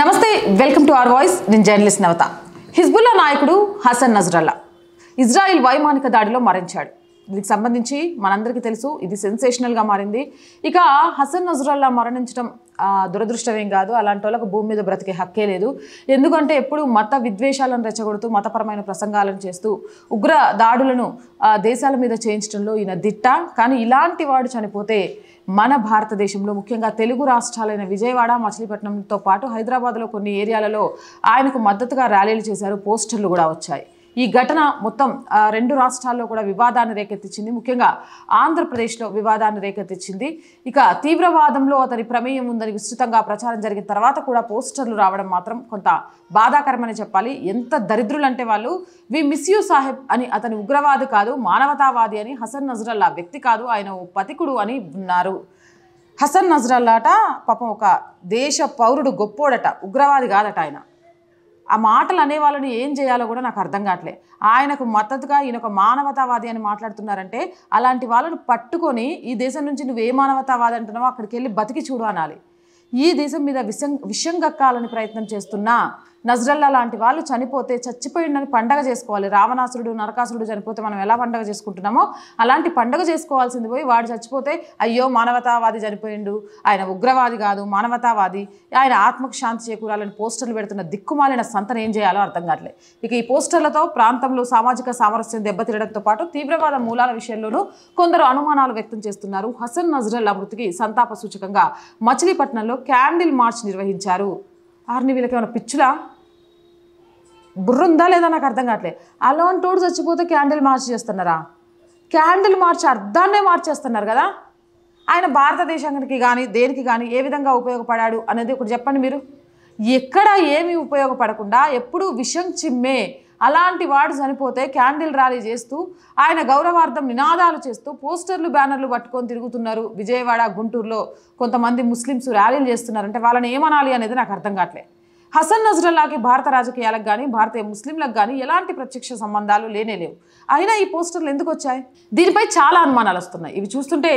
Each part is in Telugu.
నమస్తే వెల్కమ్ టు ఆర్ వాయిస్ నేను జర్నలిస్ట్ నవత హిజ్బుల్లా నాయకుడు హసన్ నజ్రల్లా ఇజ్రాయిల్ వైమానిక దాడిలో మరణించాడు దీనికి సంబంధించి మనందరికీ తెలుసు ఇది సెన్సేషనల్గా మారింది ఇక హసన్ నజరుల్లా మరణించడం దురదృష్టమేం కాదు అలాంటి వాళ్ళకు భూమి మీద బ్రతికే హక్కే లేదు ఎందుకంటే ఎప్పుడు మత విద్వేషాలను రెచ్చగొడుతూ మతపరమైన ప్రసంగాలను చేస్తూ ఉగ్ర దాడులను దేశాల మీద చేయించడంలో ఈయన దిట్ట కానీ ఇలాంటి వాడు చనిపోతే మన భారతదేశంలో ముఖ్యంగా తెలుగు రాష్ట్రాలైన విజయవాడ మచిలీపట్నంతో పాటు హైదరాబాద్లో కొన్ని ఏరియాలలో ఆయనకు మద్దతుగా ర్యాలీలు చేశారు పోస్టర్లు కూడా వచ్చాయి ఈ ఘటన మొత్తం రెండు రాష్ట్రాల్లో కూడా వివాదాన్ని రేకెత్తించింది ముఖ్యంగా ఆంధ్రప్రదేశ్లో వివాదాన్ని రేకెత్తించింది ఇక తీవ్రవాదంలో అతని ప్రమేయం ఉందని విస్తృతంగా ప్రచారం జరిగిన తర్వాత కూడా పోస్టర్లు రావడం మాత్రం కొంత బాధాకరమని చెప్పాలి ఎంత దరిద్రులంటే వాళ్ళు వి మిస్ యూ సాహెబ్ అని అతని ఉగ్రవాది కాదు మానవతావాది అని హసన్ నజరల్లా వ్యక్తి కాదు ఆయన పతికుడు అని ఉన్నారు హసన్ నజరల్లాట పాపం ఒక దేశ పౌరుడు గొప్పోడట ఉగ్రవాది కాదట ఆయన ఆ మాటలు అనే ఏం చేయాలో కూడా నాకు అర్థం కావట్లే ఆయనకు మద్దతుగా ఈయన ఒక మానవతావాది అని మాట్లాడుతున్నారంటే అలాంటి వాళ్ళను పట్టుకొని ఈ దేశం నుంచి నువ్వు ఏ మానవతావాది అంటున్నావో అక్కడికి వెళ్ళి బతికి చూడు అనాలి ఈ దేశం మీద విషం విషం కక్కాలని ప్రయత్నం చేస్తున్నా నజరల్లా లాంటి వాళ్ళు చనిపోతే చచ్చిపోయిండని పండగ చేసుకోవాలి రావణాసురుడు నరకాసురుడు చనిపోతే మనం ఎలా పండగ చేసుకుంటున్నామో అలాంటి పండగ చేసుకోవాల్సింది పోయి వాడు చచ్చిపోతే అయ్యో మానవతావాది చనిపోయిండు ఆయన ఉగ్రవాది కాదు మానవతావాది ఆయన ఆత్మకు శాంతి చేకూరాలని పోస్టర్లు పెడుతున్న దిక్కుమాలిన సంతన ఏం చేయాలో అర్థం కావట్లేదు ఇక ఈ పోస్టర్లతో ప్రాంతంలో సామాజిక సామరస్యం దెబ్బతిరడంతో పాటు తీవ్రవాద మూలాల విషయంలోనూ కొందరు అనుమానాలు వ్యక్తం చేస్తున్నారు హసన్ నజరల్లా మృతికి సంతాప సూచకంగా మచిలీపట్నంలో క్యాండిల్ మార్చ్ నిర్వహించారు ఆర్ని వీళ్ళకి ఏమైనా పిచ్చులా బుర్రుందా లేదా నాకు అర్థం కావట్లేదు అలోన్ టూడు చచ్చిపోతే క్యాండిల్ మార్చ్ చేస్తున్నారా క్యాండిల్ మార్చ్ అర్థాన్నే మార్చేస్తున్నారు కదా ఆయన భారతదేశానికి కానీ దేనికి కానీ ఏ విధంగా ఉపయోగపడాడు అనేది ఒకటి చెప్పండి మీరు ఎక్కడ ఏమి ఉపయోగపడకుండా ఎప్పుడు విషం చిమ్మే అలాంటి వాడు చనిపోతే క్యాండిల్ ర్యాలీ చేస్తూ ఆయన గౌరవార్థం నినాదాలు చేస్తూ పోస్టర్లు బ్యానర్లు పట్టుకొని తిరుగుతున్నారు విజయవాడ గుంటూరులో కొంతమంది ముస్లిమ్స్ ర్యాలీలు చేస్తున్నారంటే వాళ్ళని ఏమనాలి అనేది నాకు అర్థం కావట్లేదు హసన్ నజ్రల్లాకి భారత రాజకీయాలకు కానీ భారతీయ ముస్లింలకు కానీ ఎలాంటి ప్రత్యక్ష సంబంధాలు లేనే లేవు అయినా ఈ పోస్టర్లు ఎందుకు వచ్చాయి దీనిపై చాలా అనుమానాలు వస్తున్నాయి ఇవి చూస్తుంటే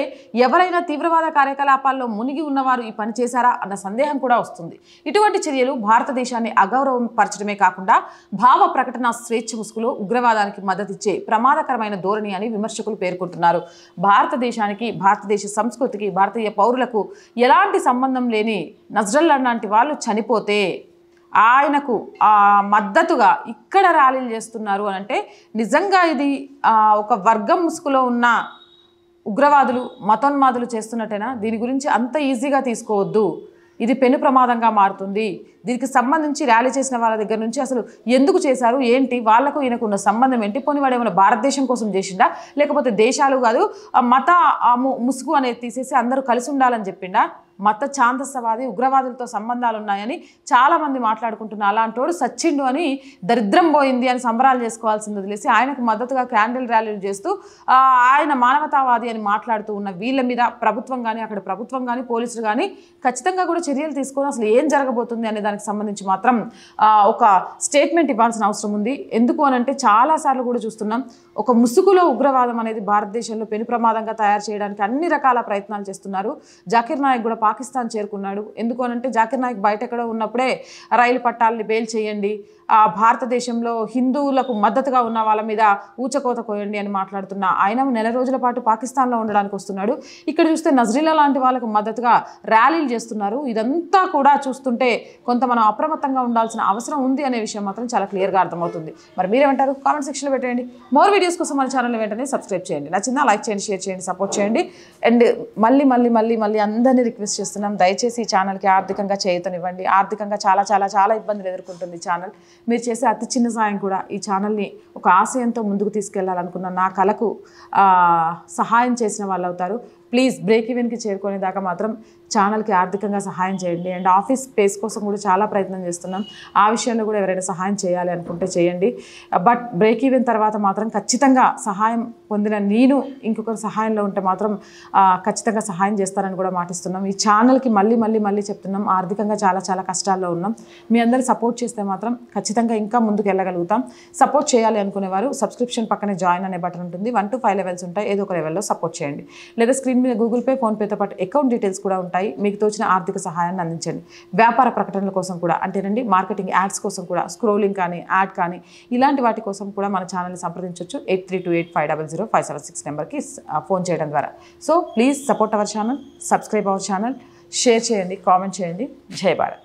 ఎవరైనా తీవ్రవాద కార్యకలాపాల్లో మునిగి ఉన్నవారు ఈ పని చేశారా అన్న సందేహం కూడా వస్తుంది ఇటువంటి చర్యలు భారతదేశాన్ని అగౌరవం పరచడమే కాకుండా భావ ప్రకటన స్వేచ్ఛ ముసుగులో ఉగ్రవాదానికి మద్దతిచ్చే ప్రమాదకరమైన ధోరణి అని విమర్శకులు పేర్కొంటున్నారు భారతదేశానికి భారతదేశ సంస్కృతికి భారతీయ పౌరులకు ఎలాంటి సంబంధం లేని నజ్రల్లా లాంటి వాళ్ళు చనిపోతే ఆయనకు మద్దతుగా ఇక్కడ ర్యాలీలు చేస్తున్నారు అని అంటే నిజంగా ఇది ఒక వర్గం ముసుగులో ఉన్న ఉగ్రవాదులు మతోన్మాదులు చేస్తున్నట్టేనా దీని గురించి అంత ఈజీగా తీసుకోవద్దు ఇది పెను ప్రమాదంగా మారుతుంది దీనికి సంబంధించి ర్యాలీ చేసిన వాళ్ళ దగ్గర నుంచి అసలు ఎందుకు చేశారు ఏంటి వాళ్లకు ఈయనకున్న సంబంధం ఏంటి పోనీ వాడు ఏమైనా భారతదేశం కోసం చేసిండా లేకపోతే దేశాలు కాదు మత ముసుగు అనేది తీసేసి అందరూ కలిసి ఉండాలని చెప్పిండా మత ఛాందసవాది ఉగ్రవాదులతో సంబంధాలు ఉన్నాయని చాలామంది మాట్లాడుకుంటున్నారు అలాంటోడు సచ్చిండు అని దరిద్రం పోయింది అని సంబరాలు చేసుకోవాల్సింది తెలిసి ఆయనకు మద్దతుగా క్యాండిల్ ర్యాలీలు చేస్తూ ఆయన మానవతావాది అని మాట్లాడుతూ ఉన్న వీళ్ళ మీద ప్రభుత్వం కానీ అక్కడ ప్రభుత్వం కానీ పోలీసులు కానీ ఖచ్చితంగా కూడా చర్యలు తీసుకొని అసలు ఏం జరగబోతుంది అనే దానికి సంబంధించి మాత్రం ఒక స్టేట్మెంట్ ఇవ్వాల్సిన అవసరం ఉంది ఎందుకు అంటే చాలాసార్లు కూడా చూస్తున్నాం ఒక ముసుగులో ఉగ్రవాదం అనేది భారతదేశంలో పెను ప్రమాదంగా తయారు చేయడానికి అన్ని రకాల ప్రయత్నాలు చేస్తున్నారు జాకీర్ నాయక్ కూడా పాకిస్తాన్ చేరుకున్నాడు ఎందుకు అంటే జాకిర్ నాయక్ బయట ఎక్కడ ఉన్నప్పుడే రైలు పట్టాలని బెయిల్ చేయండి భారతదేశంలో హిందువులకు మద్దతుగా ఉన్న వాళ్ళ మీద ఊచకోత కోయండి అని మాట్లాడుతున్న ఆయన నెల రోజుల పాటు పాకిస్తాన్లో ఉండడానికి వస్తున్నాడు ఇక్కడ చూస్తే నజ్రీలా లాంటి వాళ్ళకు మద్దతుగా ర్యాలీలు చేస్తున్నారు ఇదంతా కూడా చూస్తుంటే కొంత మనం అప్రమత్తంగా ఉండాల్సిన అవసరం ఉంది అనే విషయం మాత్రం చాలా క్లియర్గా అర్థమవుతుంది మరి మీరేమంటారు కామెంట్ సెక్షన్లో పెట్టండి మోర్ వీడియోస్ కోసం మన ఛానల్ వెంటనే సబ్స్క్రైబ్ చేయండి నచ్చిందా లైక్ చేయండి షేర్ చేయండి సపోర్ట్ చేయండి అండ్ మళ్ళీ మళ్ళీ మళ్ళీ మళ్ళీ అందరినీ రిక్వెస్ట్ రిక్వెస్ట్ చేస్తున్నాం దయచేసి ఈ ఛానల్కి ఆర్థికంగా చేయతనివ్వండి ఆర్థికంగా చాలా చాలా చాలా ఇబ్బందులు ఎదుర్కొంటుంది ఛానల్ మీరు చేసే అతి చిన్న సాయం కూడా ఈ ఛానల్ని ఒక ఆశయంతో ముందుకు తీసుకెళ్లాలనుకున్న నా కళకు సహాయం చేసిన వాళ్ళు అవుతారు ప్లీజ్ బ్రేక్ ఈవెన్కి చేరుకునే దాకా మాత్రం ఛానల్కి ఆర్థికంగా సహాయం చేయండి అండ్ ఆఫీస్ స్పేస్ కోసం కూడా చాలా ప్రయత్నం చేస్తున్నాం ఆ విషయంలో కూడా ఎవరైనా సహాయం చేయాలి అనుకుంటే చేయండి బట్ బ్రేక్ ఈవెన్ తర్వాత మాత్రం ఖచ్చితంగా సహాయం పొందిన నేను ఇంకొకరి సహాయంలో ఉంటే మాత్రం ఖచ్చితంగా సహాయం చేస్తారని కూడా మాటిస్తున్నాం ఈ ఛానల్కి మళ్ళీ మళ్ళీ మళ్ళీ చెప్తున్నాం ఆర్థికంగా చాలా చాలా కష్టాల్లో ఉన్నాం మీ అందరూ సపోర్ట్ చేస్తే మాత్రం ఖచ్చితంగా ఇంకా ముందుకు వెళ్ళగలుగుతాం సపోర్ట్ చేయాలి అనుకునేవారు సబ్స్క్రిప్షన్ పక్కనే జాయిన్ అనే బటన్ ఉంటుంది వన్ టు ఫైవ్ లెవెల్స్ ఉంటాయి ఏదో ఒక లెవెల్లో సపోర్ట్ చేయండి లేదా స్క్రీన్ మీద గూగుల్ పే ఫోన్పేతో పాటు అకౌంట్ డీటెయిల్స్ కూడా ఉంటాయి మీకు తోచిన ఆర్థిక సహాయాన్ని అందించండి వ్యాపార ప్రకటనల కోసం కూడా అంటేనండి మార్కెటింగ్ యాడ్స్ కోసం కూడా స్క్రోలింగ్ కానీ యాడ్ కానీ ఇలాంటి వాటి కోసం కూడా మన ఛానల్ని సంప్రదించవచ్చు eight three two eight five double zero five seven six నెంబర్కి ఫోన్ చేయడం ద్వారా so please support our channel subscribe our channel share చేయండి కామెంట్ చేయండి జై భారత్